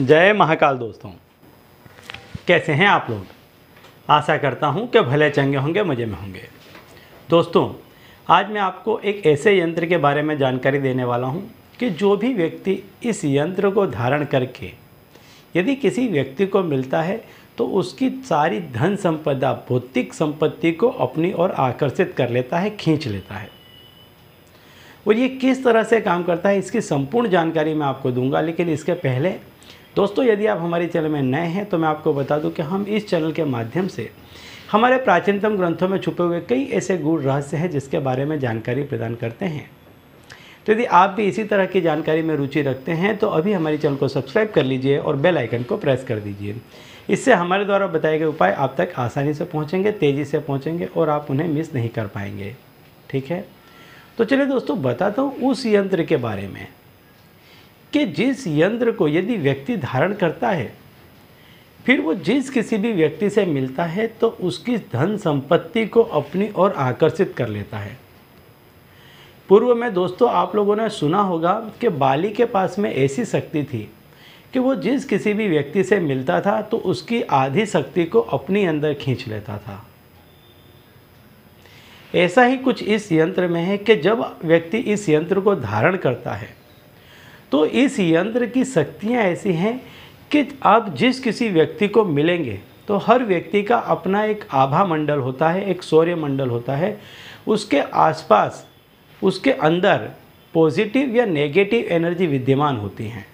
जय महाकाल दोस्तों कैसे हैं आप लोग आशा करता हूं कि भले चंगे होंगे मज़े में होंगे दोस्तों आज मैं आपको एक ऐसे यंत्र के बारे में जानकारी देने वाला हूं कि जो भी व्यक्ति इस यंत्र को धारण करके यदि किसी व्यक्ति को मिलता है तो उसकी सारी धन संपदा भौतिक संपत्ति को अपनी ओर आकर्षित कर लेता है खींच लेता है और ये किस तरह से काम करता है इसकी संपूर्ण जानकारी मैं आपको दूंगा लेकिन इसके पहले दोस्तों यदि आप हमारे चैनल में नए हैं तो मैं आपको बता दूं कि हम इस चैनल के माध्यम से हमारे प्राचीनतम ग्रंथों में छुपे हुए कई ऐसे गूढ़ रहस्य हैं जिसके बारे में जानकारी प्रदान करते हैं तो यदि आप भी इसी तरह की जानकारी में रुचि रखते हैं तो अभी हमारे चैनल को सब्सक्राइब कर लीजिए और बेल आइकन को प्रेस कर दीजिए इससे हमारे द्वारा बताए गए उपाय आप तक आसानी से पहुँचेंगे तेज़ी से पहुँचेंगे और आप उन्हें मिस नहीं कर पाएंगे ठीक है तो चलिए दोस्तों बताता हूँ उस यंत्र के बारे में कि जिस यंत्र को यदि व्यक्ति धारण करता है फिर वो जिस किसी भी व्यक्ति से मिलता है तो उसकी धन संपत्ति को अपनी ओर आकर्षित कर लेता है पूर्व में दोस्तों आप लोगों ने सुना होगा कि बाली के पास में ऐसी शक्ति थी कि वो जिस किसी भी व्यक्ति से मिलता था तो उसकी आधी शक्ति को अपने अंदर खींच लेता था ऐसा ही कुछ इस यंत्र में है कि जब व्यक्ति इस यंत्र को धारण करता है तो इस यंत्र की शक्तियाँ ऐसी हैं कि आप जिस किसी व्यक्ति को मिलेंगे तो हर व्यक्ति का अपना एक आभा मंडल होता है एक सौर्य मंडल होता है उसके आसपास उसके अंदर पॉजिटिव या नेगेटिव एनर्जी विद्यमान होती हैं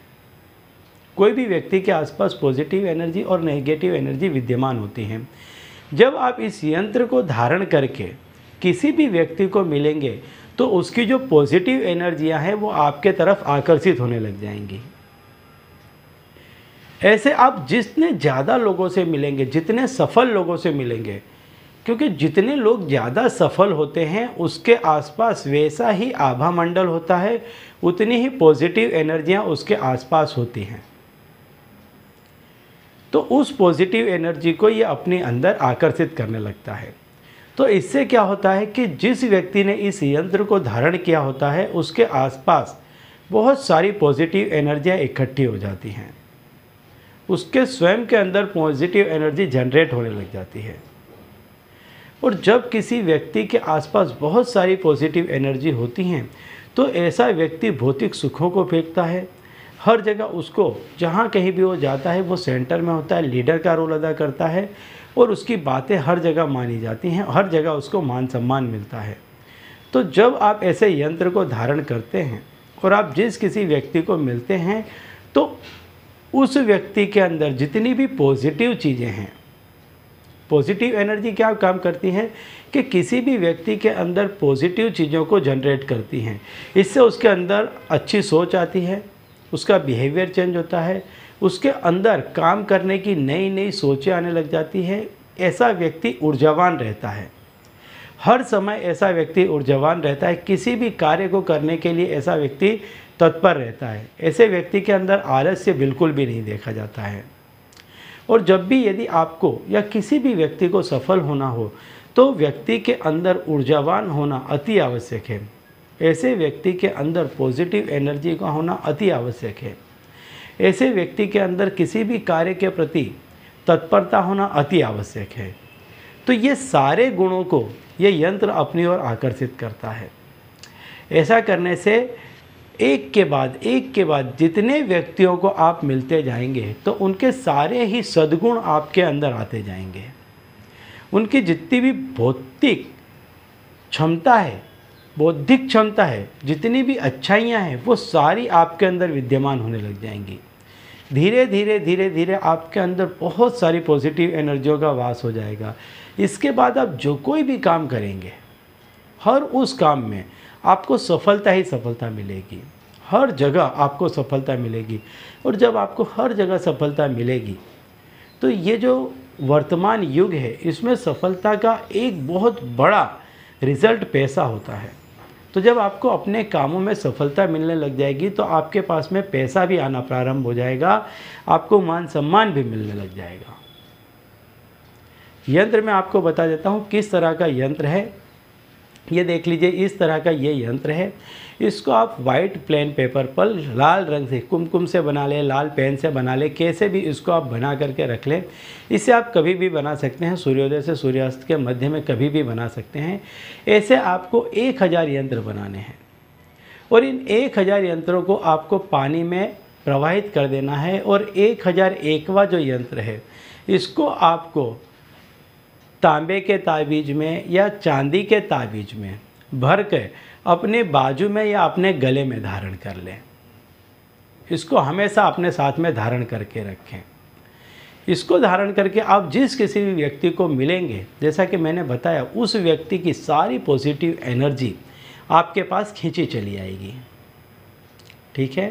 कोई भी व्यक्ति के आसपास पॉजिटिव एनर्जी और नेगेटिव एनर्जी विद्यमान होती हैं जब आप इस यंत्र को धारण करके किसी भी व्यक्ति को मिलेंगे तो उसकी जो पॉजिटिव एनर्जियां हैं वो आपके तरफ आकर्षित होने लग जाएंगी ऐसे आप जितने ज़्यादा लोगों से मिलेंगे जितने सफल लोगों से मिलेंगे क्योंकि जितने लोग ज़्यादा सफल होते हैं उसके आसपास वैसा ही आभा मंडल होता है उतनी ही पॉजिटिव एनर्जियाँ उसके आसपास होती हैं तो उस पॉजिटिव एनर्जी को ये अपने अंदर आकर्षित करने लगता है तो इससे क्या होता है कि जिस व्यक्ति ने इस यंत्र को धारण किया होता है उसके आसपास बहुत सारी पॉजिटिव एनर्जियाँ इकट्ठी हो जाती हैं उसके स्वयं के अंदर पॉजिटिव एनर्जी जनरेट होने लग जाती है और जब किसी व्यक्ति के आसपास बहुत सारी पॉजिटिव एनर्जी होती हैं तो ऐसा व्यक्ति भौतिक सुखों को फेंकता है हर जगह उसको जहाँ कहीं भी वो जाता है वो सेंटर में होता है लीडर का रोल अदा करता है और उसकी बातें हर जगह मानी जाती हैं हर जगह उसको मान सम्मान मिलता है तो जब आप ऐसे यंत्र को धारण करते हैं और आप जिस किसी व्यक्ति को मिलते हैं तो उस व्यक्ति के अंदर जितनी भी पॉजिटिव चीज़ें हैं पॉजिटिव एनर्जी क्या काम करती है कि किसी भी व्यक्ति के अंदर पॉजिटिव चीज़ों को जनरेट करती हैं इससे उसके अंदर अच्छी सोच आती है उसका बिहेवियर चेंज होता है उसके अंदर काम करने की नई नई सोचें आने लग जाती है ऐसा व्यक्ति ऊर्जावान रहता है हर समय ऐसा व्यक्ति ऊर्जावान रहता है किसी भी कार्य को करने के लिए ऐसा व्यक्ति तत्पर रहता है ऐसे व्यक्ति के अंदर आलस्य बिल्कुल भी नहीं देखा जाता है और जब भी यदि आपको या किसी भी व्यक्ति को सफल होना हो तो व्यक्ति के अंदर ऊर्जावान होना अति आवश्यक है ऐसे व्यक्ति के अंदर पॉजिटिव एनर्जी का होना अति आवश्यक है ऐसे व्यक्ति के अंदर किसी भी कार्य के प्रति तत्परता होना अति आवश्यक है तो ये सारे गुणों को ये यंत्र अपनी ओर आकर्षित करता है ऐसा करने से एक के बाद एक के बाद जितने व्यक्तियों को आप मिलते जाएंगे तो उनके सारे ही सद्गुण आपके अंदर आते जाएंगे उनकी जितनी भी भौतिक क्षमता है बौद्धिक क्षमता है जितनी भी अच्छाइयाँ हैं वो सारी आपके अंदर विद्यमान होने लग जाएंगी धीरे धीरे धीरे धीरे आपके अंदर बहुत सारी पॉजिटिव एनर्जियों का वास हो जाएगा इसके बाद आप जो कोई भी काम करेंगे हर उस काम में आपको सफलता ही सफलता मिलेगी हर जगह आपको सफलता मिलेगी और जब आपको हर जगह सफलता मिलेगी तो ये जो वर्तमान युग है इसमें सफलता का एक बहुत बड़ा रिजल्ट पैसा होता है तो जब आपको अपने कामों में सफलता मिलने लग जाएगी तो आपके पास में पैसा भी आना प्रारंभ हो जाएगा आपको मान सम्मान भी मिलने लग जाएगा यंत्र में आपको बता देता हूँ किस तरह का यंत्र है ये देख लीजिए इस तरह का ये यंत्र है इसको आप वाइट प्लेन पेपर पर लाल रंग से कुमकुम से बना लें लाल पेन से बना लें कैसे भी इसको आप बना करके रख लें इसे आप कभी भी बना सकते हैं सूर्योदय से सूर्यास्त के मध्य में कभी भी बना सकते हैं ऐसे आपको एक हज़ार यंत्र बनाने हैं और इन एक हज़ार यंत्रों को आपको पानी में प्रवाहित कर देना है और एक हज़ार एकवा जो यंत्र है इसको आपको तांबे के ताबीज में या चांदी के ताबीज में भर के अपने बाजू में या अपने गले में धारण कर लें इसको हमेशा अपने साथ में धारण करके रखें इसको धारण करके आप जिस किसी भी व्यक्ति को मिलेंगे जैसा कि मैंने बताया उस व्यक्ति की सारी पॉजिटिव एनर्जी आपके पास खींची चली आएगी ठीक है